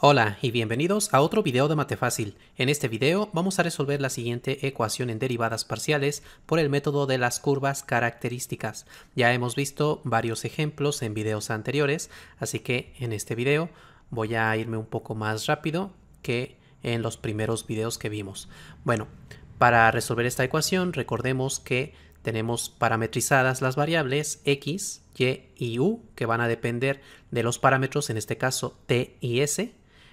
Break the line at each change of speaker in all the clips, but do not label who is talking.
Hola y bienvenidos a otro video de Matefácil. En este video vamos a resolver la siguiente ecuación en derivadas parciales por el método de las curvas características. Ya hemos visto varios ejemplos en videos anteriores, así que en este video voy a irme un poco más rápido que en los primeros videos que vimos. Bueno, para resolver esta ecuación recordemos que tenemos parametrizadas las variables x, y y u que van a depender de los parámetros, en este caso t y s,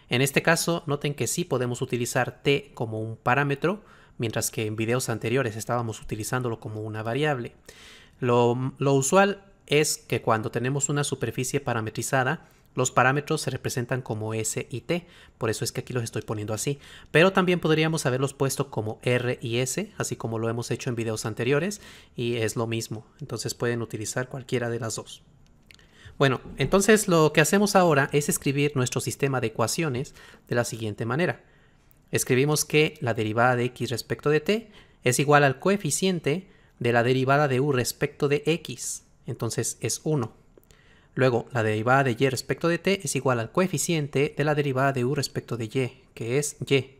en este caso, noten que sí podemos utilizar t como un parámetro, mientras que en videos anteriores estábamos utilizándolo como una variable. Lo, usual es que cuando tenemos una superficie parametrizada, los parámetros se representan como S y T, por eso es que aquí los estoy poniendo así. Pero también podríamos haberlos puesto como R y S, así como lo hemos hecho en videos anteriores, y es lo mismo. Entonces pueden utilizar cualquiera de las dos. Bueno, entonces lo que hacemos ahora es escribir nuestro sistema de ecuaciones de la siguiente manera. Escribimos que la derivada de x respecto de t es igual al coeficiente de la derivada de u respecto de x, entonces es 1. Luego, la derivada de y respecto de t es igual al coeficiente de la derivada de u respecto de y, que es y.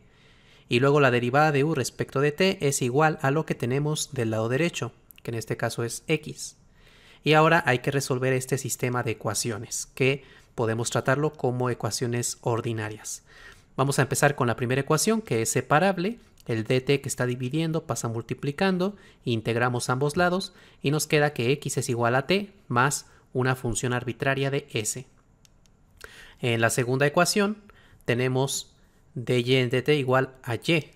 Y luego la derivada de u respecto de t es igual a lo que tenemos del lado derecho, que en este caso es x. Y ahora hay que resolver este sistema de ecuaciones, que podemos tratarlo como ecuaciones ordinarias. Vamos a empezar con la primera ecuación, que es separable. El dt que está dividiendo pasa multiplicando, integramos ambos lados y nos queda que x es igual a t más una función arbitraria de s. En la segunda ecuación tenemos dy en dt igual a y.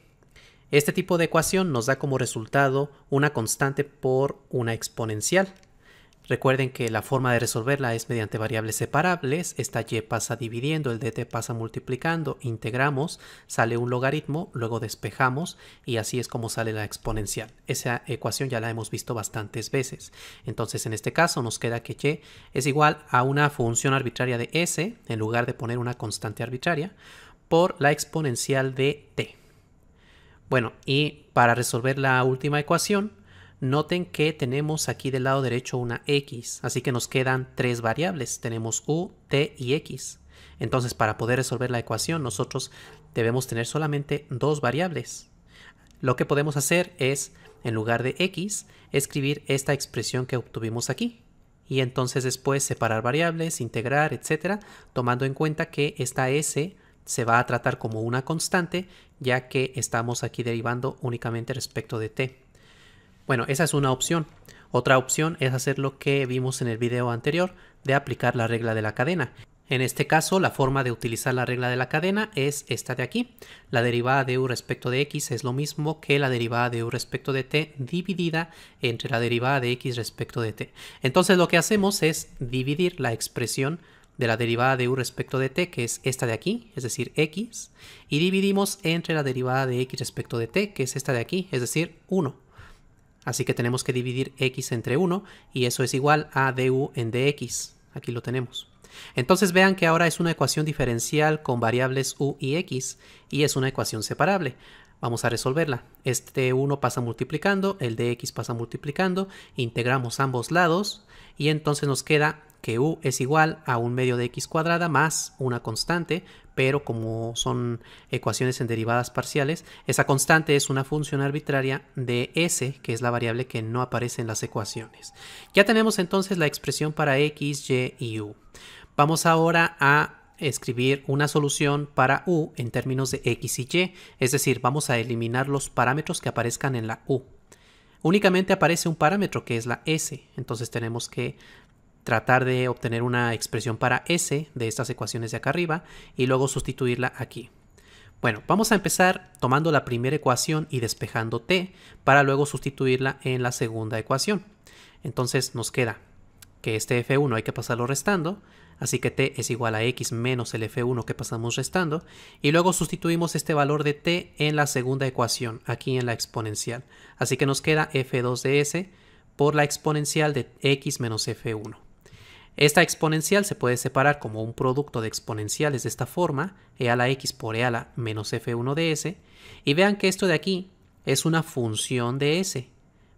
Este tipo de ecuación nos da como resultado una constante por una exponencial. Recuerden que la forma de resolverla es mediante variables separables, esta y pasa dividiendo, el dt pasa multiplicando, integramos, sale un logaritmo, luego despejamos y así es como sale la exponencial. Esa ecuación ya la hemos visto bastantes veces. Entonces en este caso nos queda que y es igual a una función arbitraria de s, en lugar de poner una constante arbitraria, por la exponencial de t. Bueno, y para resolver la última ecuación, Noten que tenemos aquí del lado derecho una x, así que nos quedan tres variables. Tenemos u, t y x. Entonces, para poder resolver la ecuación, nosotros debemos tener solamente dos variables. Lo que podemos hacer es, en lugar de x, escribir esta expresión que obtuvimos aquí. Y entonces después separar variables, integrar, etcétera, tomando en cuenta que esta s se va a tratar como una constante, ya que estamos aquí derivando únicamente respecto de t. Bueno, esa es una opción. Otra opción es hacer lo que vimos en el video anterior de aplicar la regla de la cadena. En este caso, la forma de utilizar la regla de la cadena es esta de aquí. La derivada de u respecto de x es lo mismo que la derivada de u respecto de t dividida entre la derivada de x respecto de t. Entonces lo que hacemos es dividir la expresión de la derivada de u respecto de t, que es esta de aquí, es decir, x, y dividimos entre la derivada de x respecto de t, que es esta de aquí, es decir, 1. Así que tenemos que dividir x entre 1 y eso es igual a du en dx. Aquí lo tenemos. Entonces vean que ahora es una ecuación diferencial con variables u y x y es una ecuación separable. Vamos a resolverla. Este 1 pasa multiplicando, el dx pasa multiplicando, integramos ambos lados y entonces nos queda que u es igual a un medio de x cuadrada más una constante, pero como son ecuaciones en derivadas parciales, esa constante es una función arbitraria de s, que es la variable que no aparece en las ecuaciones. Ya tenemos entonces la expresión para x, y y u. Vamos ahora a escribir una solución para u en términos de x y y, es decir, vamos a eliminar los parámetros que aparezcan en la u. Únicamente aparece un parámetro que es la s, entonces tenemos que tratar de obtener una expresión para S de estas ecuaciones de acá arriba y luego sustituirla aquí. Bueno, vamos a empezar tomando la primera ecuación y despejando T para luego sustituirla en la segunda ecuación. Entonces nos queda que este F1 hay que pasarlo restando, así que T es igual a X menos el F1 que pasamos restando, y luego sustituimos este valor de T en la segunda ecuación, aquí en la exponencial. Así que nos queda F2 de S por la exponencial de X menos F1. Esta exponencial se puede separar como un producto de exponenciales de esta forma, e a la x por e a la menos f1 de s, y vean que esto de aquí es una función de s,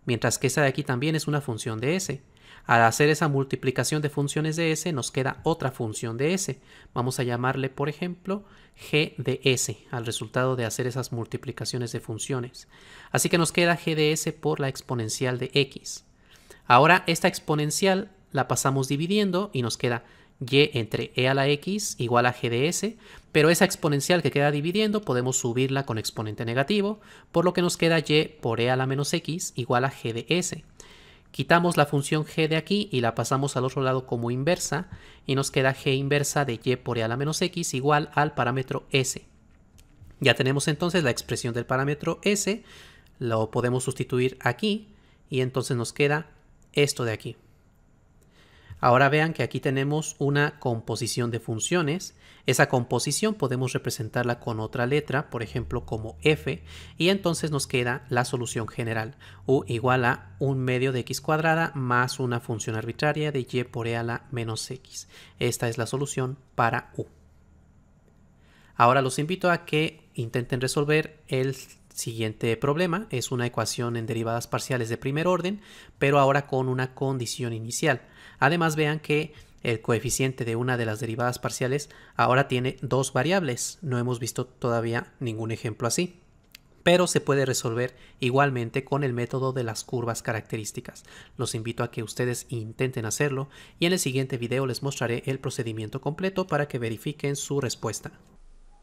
mientras que esta de aquí también es una función de s. Al hacer esa multiplicación de funciones de s, nos queda otra función de s. Vamos a llamarle, por ejemplo, g de s, al resultado de hacer esas multiplicaciones de funciones. Así que nos queda g de s por la exponencial de x. Ahora, esta exponencial la pasamos dividiendo y nos queda y entre e a la x igual a g de s, pero esa exponencial que queda dividiendo podemos subirla con exponente negativo, por lo que nos queda y por e a la menos x igual a g de s. Quitamos la función g de aquí y la pasamos al otro lado como inversa, y nos queda g inversa de y por e a la menos x igual al parámetro s. Ya tenemos entonces la expresión del parámetro s, lo podemos sustituir aquí, y entonces nos queda esto de aquí. Ahora vean que aquí tenemos una composición de funciones. Esa composición podemos representarla con otra letra, por ejemplo como f, y entonces nos queda la solución general, u igual a un medio de x cuadrada más una función arbitraria de y por e a la menos x. Esta es la solución para u. Ahora los invito a que intenten resolver el siguiente problema es una ecuación en derivadas parciales de primer orden, pero ahora con una condición inicial. Además vean que el coeficiente de una de las derivadas parciales ahora tiene dos variables. No hemos visto todavía ningún ejemplo así. Pero se puede resolver igualmente con el método de las curvas características. Los invito a que ustedes intenten hacerlo y en el siguiente video les mostraré el procedimiento completo para que verifiquen su respuesta.